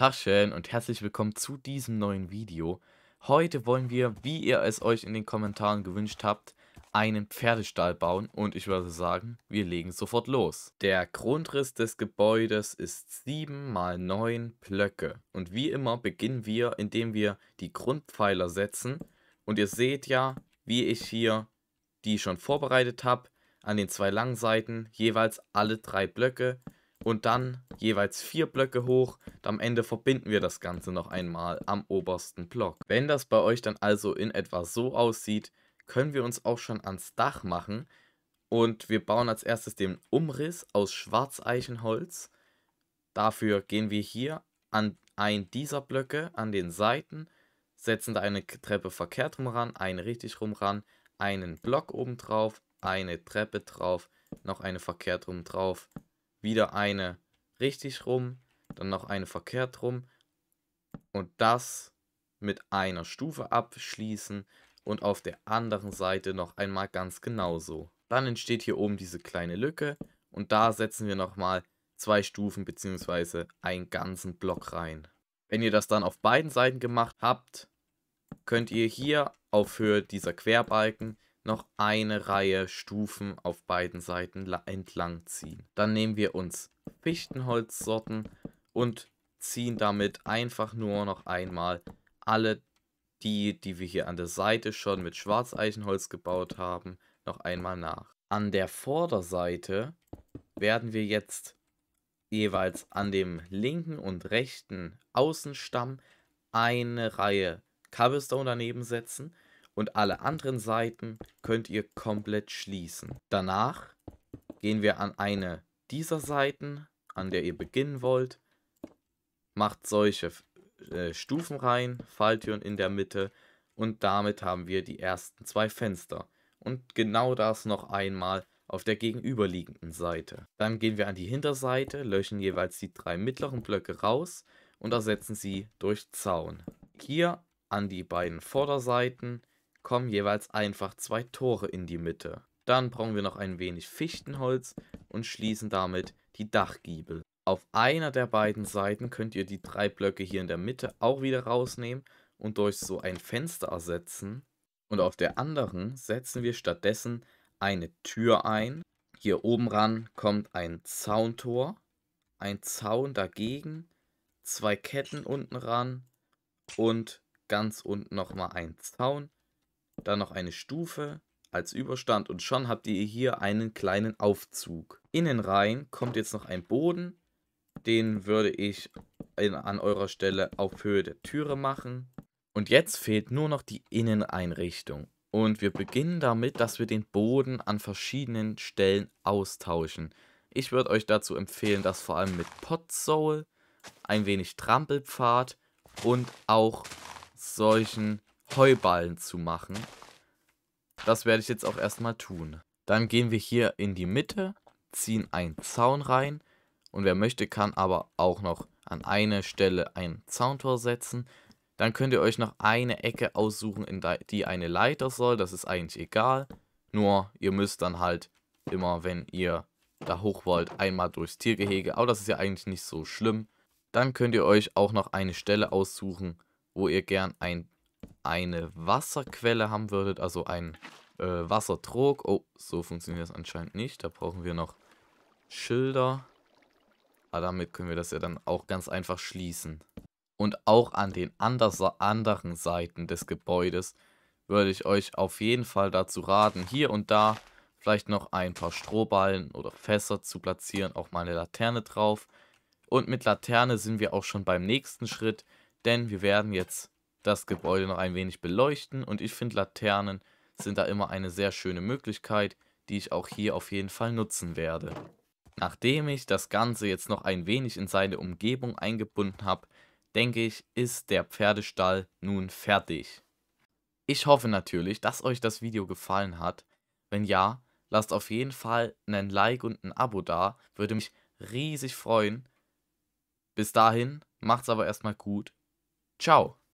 Taschen und herzlich willkommen zu diesem neuen Video. Heute wollen wir, wie ihr es euch in den Kommentaren gewünscht habt, einen Pferdestall bauen und ich würde sagen, wir legen sofort los. Der Grundriss des Gebäudes ist 7 mal 9 Blöcke und wie immer beginnen wir, indem wir die Grundpfeiler setzen und ihr seht ja, wie ich hier die schon vorbereitet habe, an den zwei langen Seiten jeweils alle drei Blöcke und dann jeweils vier Blöcke hoch. am Ende verbinden wir das Ganze noch einmal am obersten Block. Wenn das bei euch dann also in etwa so aussieht, können wir uns auch schon ans Dach machen. Und wir bauen als erstes den Umriss aus Schwarzeichenholz. Dafür gehen wir hier an ein dieser Blöcke an den Seiten, setzen da eine Treppe verkehrt rum ran, eine richtig rum ran, einen Block oben drauf, eine Treppe drauf, noch eine verkehrt rum drauf, wieder eine richtig rum, dann noch eine verkehrt rum und das mit einer Stufe abschließen und auf der anderen Seite noch einmal ganz genauso. Dann entsteht hier oben diese kleine Lücke und da setzen wir nochmal zwei Stufen bzw. einen ganzen Block rein. Wenn ihr das dann auf beiden Seiten gemacht habt, könnt ihr hier auf Höhe dieser Querbalken noch eine Reihe Stufen auf beiden Seiten entlang ziehen. Dann nehmen wir uns Fichtenholzsorten und ziehen damit einfach nur noch einmal alle die, die wir hier an der Seite schon mit Schwarzeichenholz gebaut haben, noch einmal nach. An der Vorderseite werden wir jetzt jeweils an dem linken und rechten Außenstamm eine Reihe Cobblestone daneben setzen und alle anderen Seiten könnt ihr komplett schließen. Danach gehen wir an eine dieser Seiten, an der ihr beginnen wollt, macht solche äh, Stufen rein, Falltüren in der Mitte und damit haben wir die ersten zwei Fenster. Und genau das noch einmal auf der gegenüberliegenden Seite. Dann gehen wir an die Hinterseite, löschen jeweils die drei mittleren Blöcke raus und ersetzen sie durch Zaun. Hier an die beiden Vorderseiten kommen jeweils einfach zwei Tore in die Mitte. Dann brauchen wir noch ein wenig Fichtenholz und schließen damit die Dachgiebel. Auf einer der beiden Seiten könnt ihr die drei Blöcke hier in der Mitte auch wieder rausnehmen und durch so ein Fenster ersetzen. Und auf der anderen setzen wir stattdessen eine Tür ein. Hier oben ran kommt ein Zauntor, ein Zaun dagegen, zwei Ketten unten ran und ganz unten nochmal ein Zaun dann noch eine Stufe als Überstand und schon habt ihr hier einen kleinen Aufzug. Innen rein kommt jetzt noch ein Boden, den würde ich in, an eurer Stelle auf Höhe der Türe machen. Und jetzt fehlt nur noch die Inneneinrichtung. Und wir beginnen damit, dass wir den Boden an verschiedenen Stellen austauschen. Ich würde euch dazu empfehlen, das vor allem mit Potsoul, ein wenig Trampelpfad und auch solchen Heuballen zu machen. Das werde ich jetzt auch erstmal tun. Dann gehen wir hier in die Mitte, ziehen einen Zaun rein und wer möchte, kann aber auch noch an eine Stelle ein Zauntor setzen. Dann könnt ihr euch noch eine Ecke aussuchen, in die eine Leiter soll. Das ist eigentlich egal. Nur ihr müsst dann halt immer, wenn ihr da hoch wollt, einmal durchs Tiergehege. Aber das ist ja eigentlich nicht so schlimm. Dann könnt ihr euch auch noch eine Stelle aussuchen, wo ihr gern ein eine Wasserquelle haben würdet, also ein äh, Wassertrog. Oh, so funktioniert das anscheinend nicht. Da brauchen wir noch Schilder. Aber ah, damit können wir das ja dann auch ganz einfach schließen. Und auch an den anderen Seiten des Gebäudes würde ich euch auf jeden Fall dazu raten, hier und da vielleicht noch ein paar Strohballen oder Fässer zu platzieren, auch mal eine Laterne drauf. Und mit Laterne sind wir auch schon beim nächsten Schritt, denn wir werden jetzt das Gebäude noch ein wenig beleuchten und ich finde Laternen sind da immer eine sehr schöne Möglichkeit, die ich auch hier auf jeden Fall nutzen werde. Nachdem ich das Ganze jetzt noch ein wenig in seine Umgebung eingebunden habe, denke ich, ist der Pferdestall nun fertig. Ich hoffe natürlich, dass euch das Video gefallen hat. Wenn ja, lasst auf jeden Fall einen Like und ein Abo da, würde mich riesig freuen. Bis dahin, macht's aber erstmal gut. Ciao.